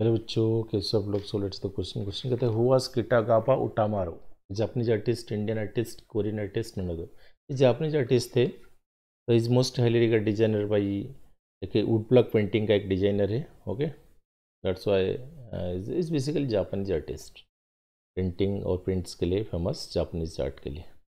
मेरे बच्चों कैसे आप लोग सो लेट्स द तो क्वेश्चन क्वेश्चन कहते हैं हुआ Utamaro Japanese artist Indian artist Korean artist no ये आर्टिस्ट थे तो is most highly regard designer by एक वुड ब्लॉक पेंटिंग का एक डिजाइनर है okay that's why is basically Japanese artist painting और प्रिंट्स के लिए फेमस जापानीज आर्ट के लिए